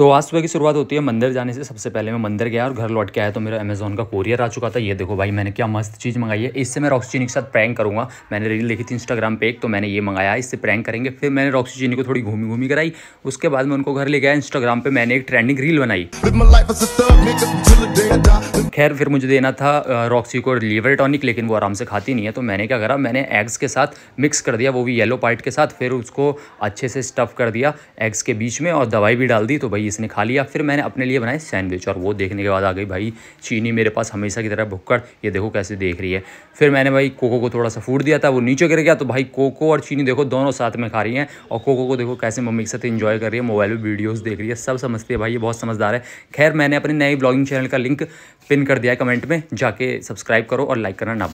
तो आज सुबह की शुरुआत होती है मंदिर जाने से सबसे पहले मैं मंदिर गया और घर लौट के आया तो मेरा अमेजोन का कोरियर आ चुका था ये देखो भाई मैंने क्या मस्त चीज़ मंगाई है इससे मैं रॉक्सी चीनी के साथ प्रैंक करूँगा मैंने रील देखी थी इंस्टाग्राम पे एक तो मैंने ये मंगाया इससे प्रैंक करेंगे फिर मैंने रॉक्सी चीनी को थोड़ी घूमी घूमी कराई उसके बाद मैं उनको घर ले गया इंस्टाग्राम पर मैंने एक ट्रेंडिंग रील बनाई खैर फिर मुझे देना था रॉक्सी को लीवर टॉनिक लेकिन वो आराम से खाती नहीं है तो मैंने क्या करा मैंने एग्स के साथ मिक्स कर दिया वो भी येलो पार्ट के साथ फिर उसको अच्छे से स्टफ़ कर दिया एग्स के बीच में और दवाई भी डाल दी तो भाई इसने खा लिया फिर मैंने अपने लिए बनाए सैंडविच और वो देखने के बाद आ गई भाई चीनी मेरे पास हमेशा की तरह भुक्कड़ ये देखो कैसे देख रही है फिर मैंने भाई कोको को थोड़ा सा फूड दिया था वो नीचे गिर गया तो भाई कोको और चीनी देखो दोनों साथ में खा रही हैं और कोको को देखो कैसे मम्मी के साथ इन्जॉय कर रही है मोबाइल में वीडियोज़ देख रही है सब समझती है भाई ये बहुत समझदार है खैर मैंने अपने नए ब्लॉगिंग चैनल का लिंक पिन पिन कर दिया है कमेंट में जाके सब्सक्राइब करो और लाइक करना ना